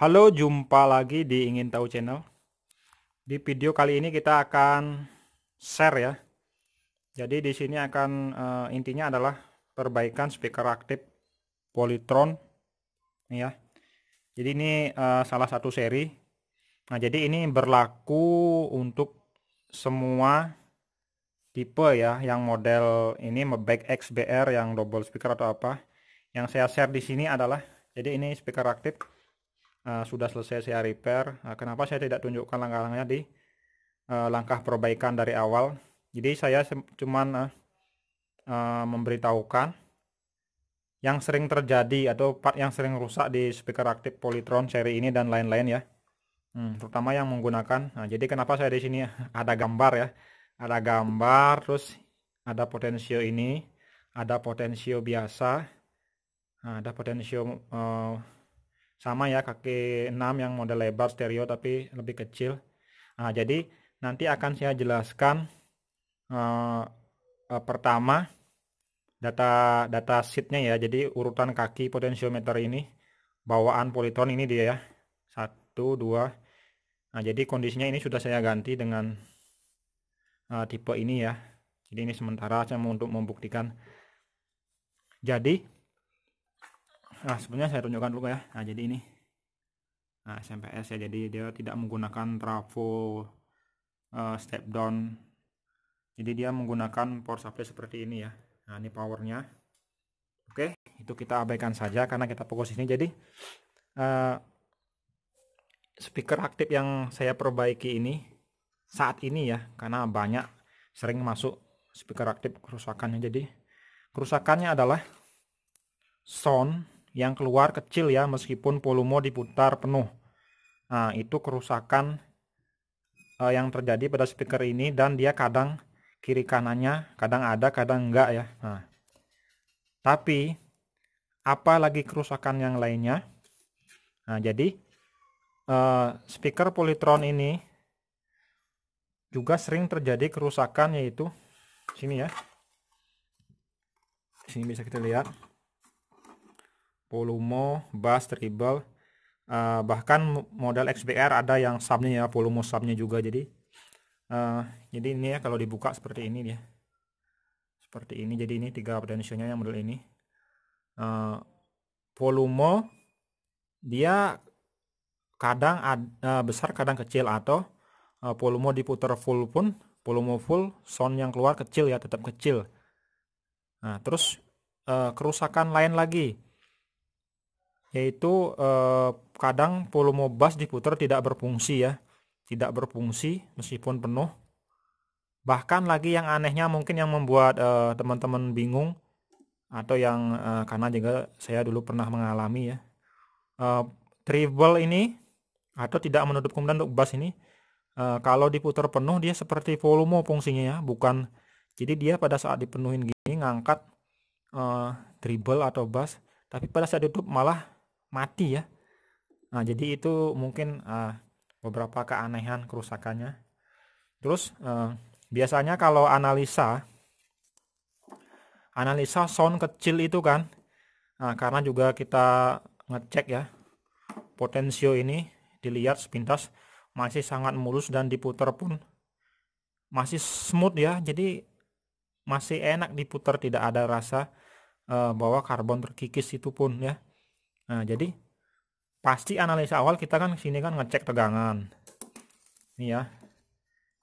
Halo, jumpa lagi di Ingin Tahu Channel. Di video kali ini kita akan share ya. Jadi di sini akan eh, intinya adalah perbaikan speaker aktif Polytron ya. Jadi ini eh, salah satu seri. Nah, jadi ini berlaku untuk semua tipe ya yang model ini Back XBR yang double speaker atau apa. Yang saya share di sini adalah jadi ini speaker aktif uh, sudah selesai saya repair uh, kenapa saya tidak tunjukkan langkah-langkahnya di uh, langkah perbaikan dari awal jadi saya cuma uh, uh, memberitahukan yang sering terjadi atau part yang sering rusak di speaker aktif Polytron seri ini dan lain-lain ya hmm, terutama yang menggunakan nah, jadi kenapa saya di sini ada gambar ya ada gambar terus ada potensio ini ada potensio biasa nah, ada potensio uh, sama ya kaki 6 yang model lebar stereo tapi lebih kecil nah jadi nanti akan saya jelaskan uh, uh, pertama data data sheetnya ya jadi urutan kaki potensiometer ini bawaan politron ini dia ya satu dua nah jadi kondisinya ini sudah saya ganti dengan uh, tipe ini ya jadi ini sementara saya mau untuk membuktikan jadi nah sebenarnya saya tunjukkan dulu ya nah jadi ini nah, SMPS ya jadi dia tidak menggunakan trafo uh, step down jadi dia menggunakan power supply seperti ini ya nah ini powernya oke itu kita abaikan saja karena kita fokus ini jadi uh, speaker aktif yang saya perbaiki ini saat ini ya karena banyak sering masuk speaker aktif kerusakannya jadi kerusakannya adalah sound yang keluar kecil ya meskipun volume diputar penuh. Nah, itu kerusakan uh, yang terjadi pada speaker ini dan dia kadang kiri kanannya kadang ada kadang enggak ya. Nah. Tapi lagi kerusakan yang lainnya. Nah, jadi uh, speaker Polytron ini juga sering terjadi kerusakan yaitu sini ya. Sini bisa kita lihat volume, bass, treble, uh, bahkan model XBR ada yang subnya ya, volume subnya juga jadi uh, jadi ini ya kalau dibuka seperti ini dia seperti ini jadi ini tiga potensinya yang model ini uh, eh, volume dia kadang ad, uh, besar kadang kecil atau uh, volume diputar full pun volume full sound yang keluar kecil ya tetap kecil nah terus uh, kerusakan lain lagi yaitu eh, kadang volume bass diputar tidak berfungsi ya tidak berfungsi meskipun penuh bahkan lagi yang anehnya mungkin yang membuat eh, teman-teman bingung atau yang eh, karena juga saya dulu pernah mengalami ya eh, treble ini atau tidak menutup kemudian untuk bass ini eh, kalau diputar penuh dia seperti volume fungsinya ya bukan jadi dia pada saat dipenuhin gini ngangkat eh, treble atau bass tapi pada saat ditutup malah mati ya nah jadi itu mungkin uh, beberapa keanehan kerusakannya terus uh, biasanya kalau analisa analisa sound kecil itu kan nah, karena juga kita ngecek ya potensio ini dilihat sepintas masih sangat mulus dan diputar pun masih smooth ya jadi masih enak diputar tidak ada rasa uh, bahwa karbon terkikis itu pun ya Nah, jadi pasti analisa awal kita kan sini kan ngecek tegangan. Ini ya.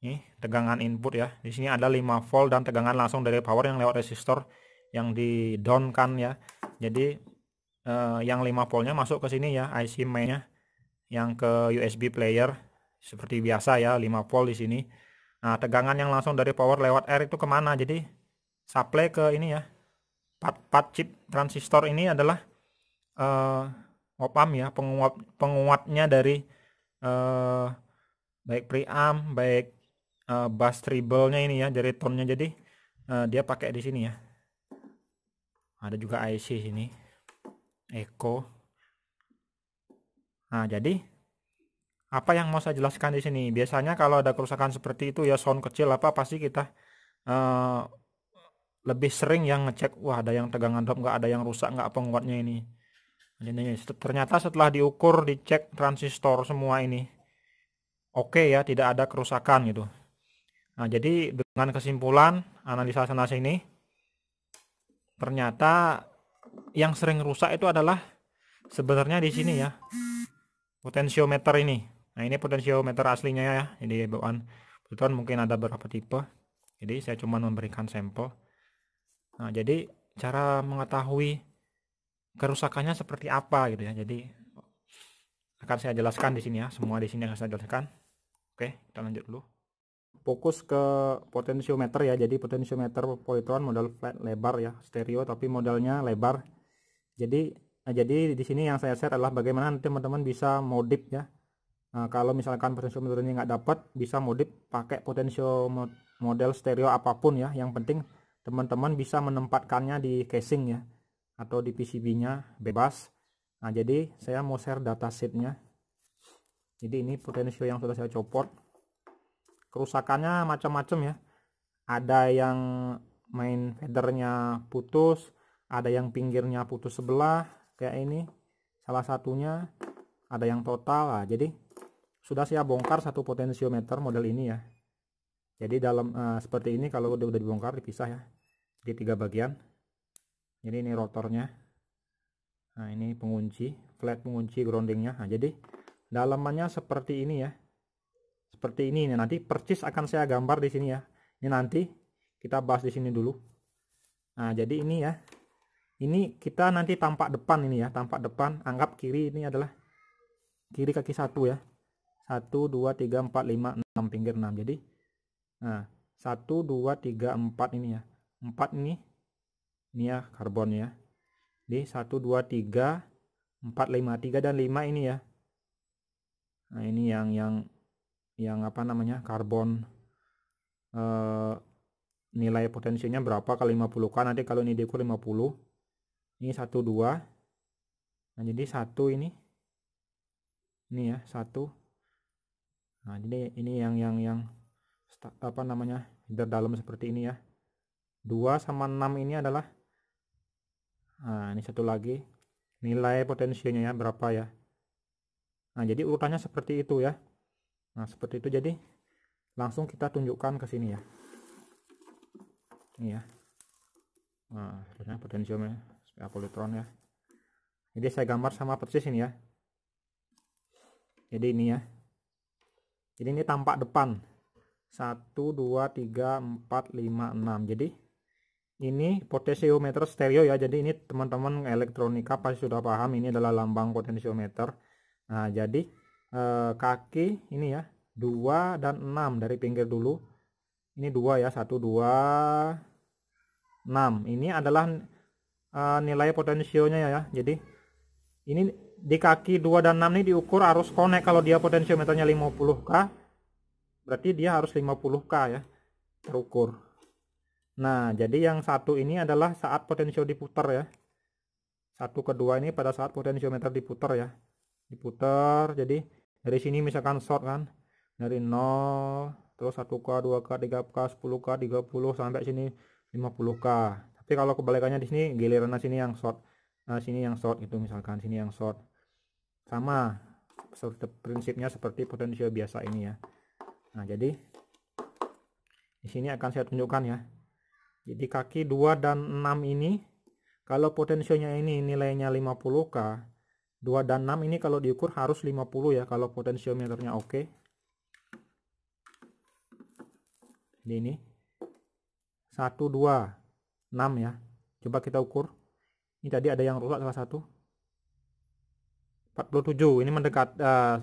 Ini tegangan input ya. Di sini ada 5 volt dan tegangan langsung dari power yang lewat resistor yang di down kan ya. Jadi eh, yang 5 voltnya masuk ke sini ya IC mainnya yang ke USB player seperti biasa ya 5 volt di sini. Nah, tegangan yang langsung dari power lewat R itu kemana? Jadi supply ke ini ya. Part, part chip transistor ini adalah uh, eh, opam ya penguat penguatnya dari uh, baik pream baik uh, bass treble-nya ini ya dari tone-nya jadi uh, dia pakai di sini ya ada juga IC sini echo nah jadi apa yang mau saya jelaskan di sini biasanya kalau ada kerusakan seperti itu ya sound kecil apa pasti kita uh, lebih sering yang ngecek wah ada yang tegangan drop nggak ada yang rusak nggak penguatnya ini ini ternyata setelah diukur dicek transistor semua ini oke okay ya tidak ada kerusakan gitu nah jadi dengan kesimpulan analisa sana ini ternyata yang sering rusak itu adalah sebenarnya di sini ya potensiometer ini nah ini potensiometer aslinya ya jadi bawaan kebetulan mungkin ada beberapa tipe jadi saya cuma memberikan sampel nah jadi cara mengetahui kerusakannya seperti apa gitu ya. Jadi akan saya jelaskan di sini ya, semua di sini akan saya jelaskan. Oke, kita lanjut dulu. Fokus ke potensiometer ya. Jadi potensiometer polytron model flat lebar ya, stereo tapi modalnya lebar. Jadi nah jadi di sini yang saya share adalah bagaimana nanti teman-teman bisa modif ya. Nah, kalau misalkan potensiometer ini nggak dapat, bisa modif pakai potensio model stereo apapun ya. Yang penting teman-teman bisa menempatkannya di casing ya atau di PCB-nya bebas. Nah, jadi saya mau share datasheet-nya. Jadi ini potensio yang sudah saya copot. Kerusakannya macam-macam ya. Ada yang main federnya putus, ada yang pinggirnya putus sebelah kayak ini. Salah satunya ada yang total. Nah, jadi sudah saya bongkar satu potensiometer model ini ya. Jadi dalam uh, seperti ini kalau udah udah dibongkar dipisah ya. Jadi tiga bagian jadi ini rotornya nah ini pengunci flat pengunci groundingnya nah jadi dalamannya seperti ini ya seperti ini nanti percis akan saya gambar di sini ya ini nanti kita bahas di sini dulu nah jadi ini ya ini kita nanti tampak depan ini ya tampak depan anggap kiri ini adalah kiri kaki satu ya Satu dua tiga empat lima enam pinggir enam. jadi nah satu dua tiga empat ini ya Empat ini ini ya karbon ya di 1 2 3 4 5 3 dan 5 ini ya nah ini yang yang yang apa namanya karbon eh, nilai potensinya berapa kali 50 kan nanti kalau ini dikur 50 ini 1 2 nah jadi 1 ini ini ya 1 nah jadi ini yang yang yang apa namanya hider dalam seperti ini ya 2 sama 6 ini adalah Nah, ini satu lagi. Nilai potensinya ya, berapa ya. Nah, jadi urutannya seperti itu ya. Nah, seperti itu. Jadi, langsung kita tunjukkan ke sini ya. Ini ya. Nah, seterusnya potensialnya politron ya. Jadi, saya gambar sama persis ini ya. Jadi, ini ya. Jadi, ini tampak depan. 1, 2, 3, 4, 5, 6. Jadi, ini potensiometer stereo ya jadi ini teman-teman elektronika pasti sudah paham ini adalah lambang potensiometer nah jadi eh, kaki ini ya 2 dan 6 dari pinggir dulu ini 2 ya 1 2 6 ini adalah eh, nilai potensionya ya, ya. jadi ini di kaki 2 dan 6 ini diukur arus connect kalau dia potensiometernya 50k berarti dia harus 50k ya terukur Nah, jadi yang satu ini adalah saat potensio diputar ya. Satu kedua ini pada saat potensiometer diputar ya. Diputar, jadi dari sini misalkan short kan. Dari 0, terus 1K, 2K, 3K, 10K, 30, sampai sini 50K. Tapi kalau kebalikannya di sini, giliran sini yang short. Nah, sini yang short itu misalkan, sini yang short. Sama, prinsipnya seperti potensio biasa ini ya. Nah, jadi di sini akan saya tunjukkan ya. Jadi kaki 2 dan 6 ini, kalau potensionya ini nilainya 50K, 2 dan 6 ini kalau diukur harus 50 ya, kalau potensiometernya oke. Okay. ini. 1, 2, 6 ya. Coba kita ukur. Ini tadi ada yang rusak salah satu. 47 ini mendekat uh,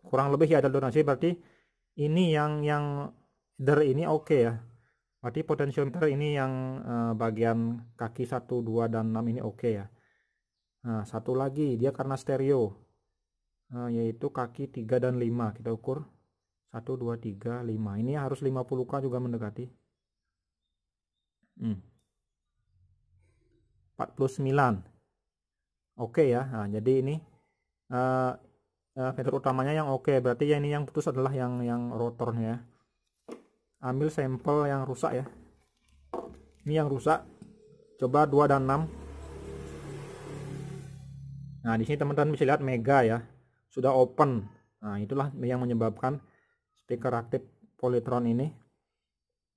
kurang lebih ya ada donasi berarti ini yang yang dari ini oke okay ya Berarti potensiometer ini yang uh, bagian kaki 1, 2, dan 6 ini oke okay ya. Nah, satu lagi dia karena stereo. uh, yaitu kaki 3 dan 5. Kita ukur 1, 2, 3, 5. Ini harus 50k juga mendekati. Hmm. 49. Oke okay ya. Nah, jadi ini uh, uh, fitur utamanya yang oke. Okay. Berarti ya ini yang putus adalah yang yang rotornya ya ambil sampel yang rusak ya ini yang rusak coba 2 dan 6 nah di sini teman-teman bisa lihat mega ya sudah open nah itulah yang menyebabkan speaker aktif polytron ini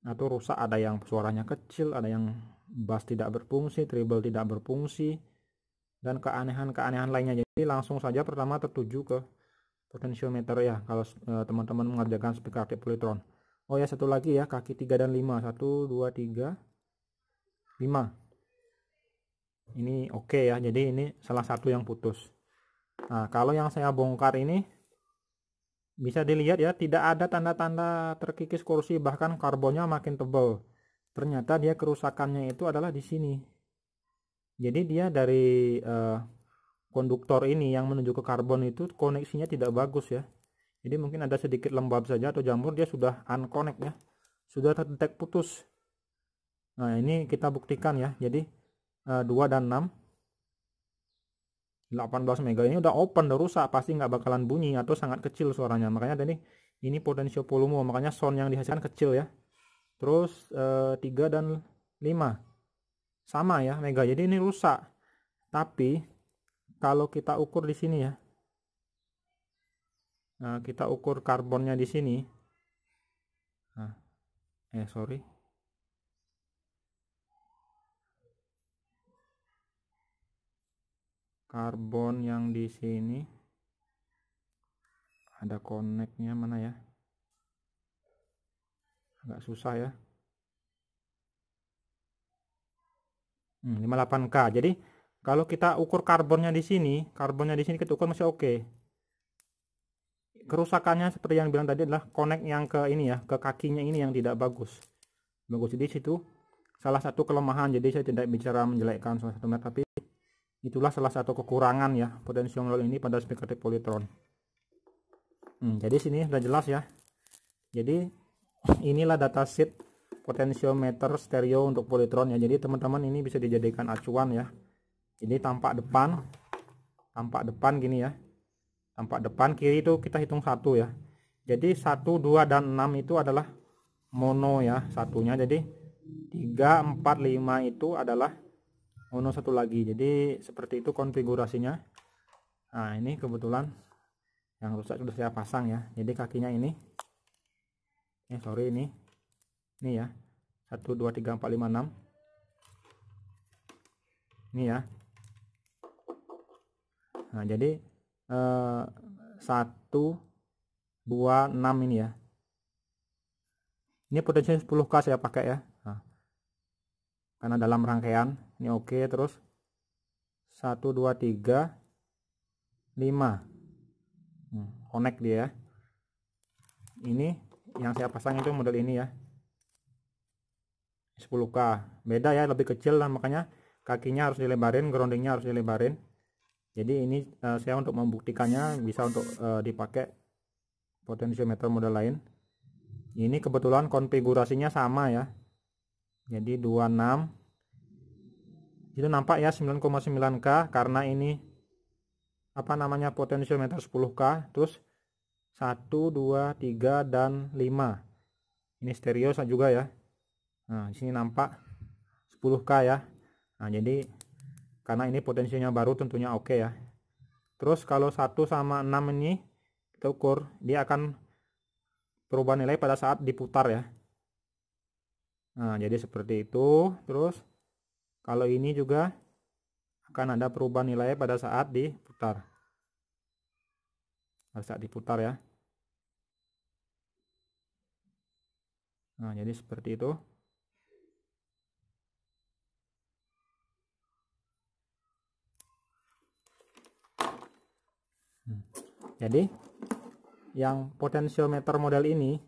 atau nah, rusak ada yang suaranya kecil ada yang bass tidak berfungsi treble tidak berfungsi dan keanehan-keanehan lainnya jadi langsung saja pertama tertuju ke potensiometer ya kalau eh, teman-teman mengerjakan speaker aktif polytron oh ya satu lagi ya kaki 3 dan 5 1 2 3 5 ini oke okay ya jadi ini salah satu yang putus nah kalau yang saya bongkar ini bisa dilihat ya tidak ada tanda-tanda terkikis kursi bahkan karbonnya makin tebal ternyata dia kerusakannya itu adalah di sini jadi dia dari uh, konduktor ini yang menuju ke karbon itu koneksinya tidak bagus ya jadi mungkin ada sedikit lembab saja atau jamur dia sudah unconnect ya. Sudah terdetek putus. Nah, ini kita buktikan ya. Jadi uh, eh, 2 dan 6 18 mega ini udah open udah rusak pasti nggak bakalan bunyi atau sangat kecil suaranya makanya tadi ini potensio volume makanya sound yang dihasilkan kecil ya terus e, eh, 3 dan 5 sama ya mega jadi ini rusak tapi kalau kita ukur di sini ya Nah, kita ukur karbonnya di sini. Nah, eh sorry. Karbon yang di sini ada koneknya mana ya? Agak susah ya. Hmm, 58K. Jadi kalau kita ukur karbonnya di sini, karbonnya di sini kita ukur masih oke. Okay kerusakannya seperti yang bilang tadi adalah connect yang ke ini ya ke kakinya ini yang tidak bagus bagus jadi situ salah satu kelemahan jadi saya tidak bicara menjelekkan salah satu merek tapi itulah salah satu kekurangan ya potensial ini pada speaker tip polytron hmm, jadi sini sudah jelas ya jadi inilah datasheet potensiometer stereo untuk polytron ya jadi teman-teman ini bisa dijadikan acuan ya ini tampak depan tampak depan gini ya tampak depan kiri itu kita hitung satu ya jadi satu dua dan enam itu adalah mono ya satunya jadi tiga empat lima itu adalah mono satu lagi jadi seperti itu konfigurasinya nah ini kebetulan yang rusak sudah saya pasang ya jadi kakinya ini eh, sorry ini ini ya satu dua tiga empat lima enam ini ya nah jadi 1, 2, 6 ini ya. Ini potensi 10K saya pakai ya. Nah. Karena dalam rangkaian. Ini oke okay, terus. 1, 2, 3, 5. Hmm, connect dia ya. Ini yang saya pasang itu model ini ya. 10K. Beda ya lebih kecil lah makanya kakinya harus dilebarin, groundingnya harus dilebarin jadi ini uh, saya untuk membuktikannya bisa untuk uh, dipakai potensiometer model lain ini kebetulan konfigurasinya sama ya jadi 26 itu nampak ya 9,9K karena ini apa namanya potensiometer 10K terus 1 2 3 dan 5 ini stereo juga ya Nah sini nampak 10K ya Nah jadi karena ini potensinya baru tentunya oke okay ya terus kalau 1 sama 6 ini kita ukur dia akan perubahan nilai pada saat diputar ya nah jadi seperti itu terus kalau ini juga akan ada perubahan nilai pada saat diputar pada saat diputar ya nah jadi seperti itu Jadi yang potensiometer model ini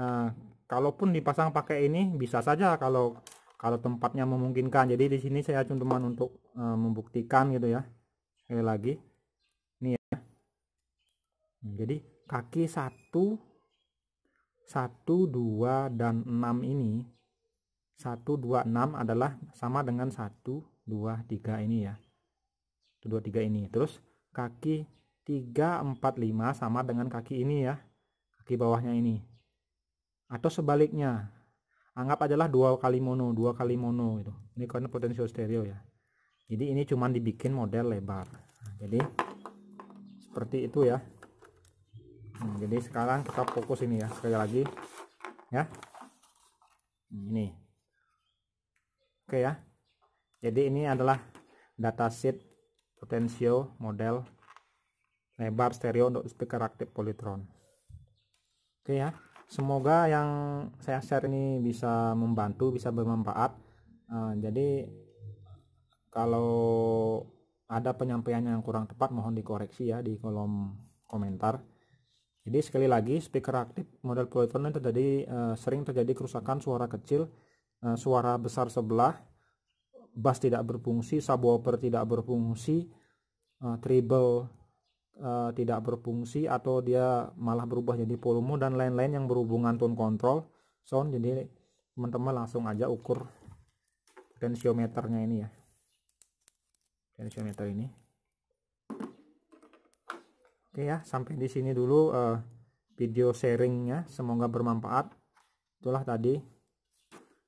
nah, kalaupun dipasang pakai ini bisa saja kalau kalau tempatnya memungkinkan. Jadi di sini saya cuma untuk e, membuktikan gitu ya. Sekali lagi. Ini ya. Jadi kaki satu, satu dua dan 6 ini satu dua enam adalah sama dengan satu dua tiga ini ya. 1 2 3 ini. Terus kaki 3, 4, 5 sama dengan kaki ini ya. Kaki bawahnya ini. Atau sebaliknya. Anggap adalah dua kali mono, dua kali mono itu. Ini karena potensial stereo ya. Jadi ini cuman dibikin model lebar. Nah, jadi seperti itu ya. Nah, jadi sekarang kita fokus ini ya sekali lagi ya. Hmm, ini. Oke ya. Jadi ini adalah datasheet potensio model lebar stereo untuk speaker aktif Polytron oke ya semoga yang saya share ini bisa membantu bisa bermanfaat uh, jadi kalau ada penyampaian yang kurang tepat mohon dikoreksi ya di kolom komentar jadi sekali lagi speaker aktif model Polytron itu terjadi uh, sering terjadi kerusakan suara kecil uh, suara besar sebelah bass tidak berfungsi subwoofer tidak berfungsi uh, treble uh, tidak berfungsi atau dia malah berubah jadi volume dan lain-lain yang berhubungan tone control sound jadi teman-teman langsung aja ukur potensiometernya ini ya potensiometer ini oke ya sampai di sini dulu uh, video sharingnya semoga bermanfaat itulah tadi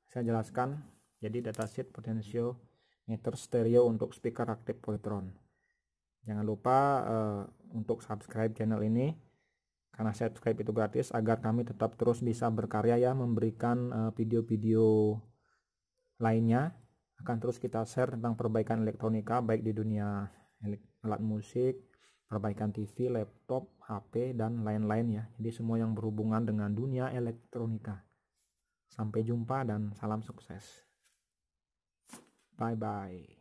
saya jelaskan jadi datasheet potensio meter stereo untuk speaker aktif Polytron jangan lupa uh, untuk subscribe channel ini karena subscribe itu gratis agar kami tetap terus bisa berkarya ya memberikan eh, video-video lainnya akan terus kita share tentang perbaikan elektronika baik di dunia alat musik, perbaikan TV, laptop, HP dan lain-lain ya. Jadi semua yang berhubungan dengan dunia elektronika. Sampai jumpa dan salam sukses. Bye bye.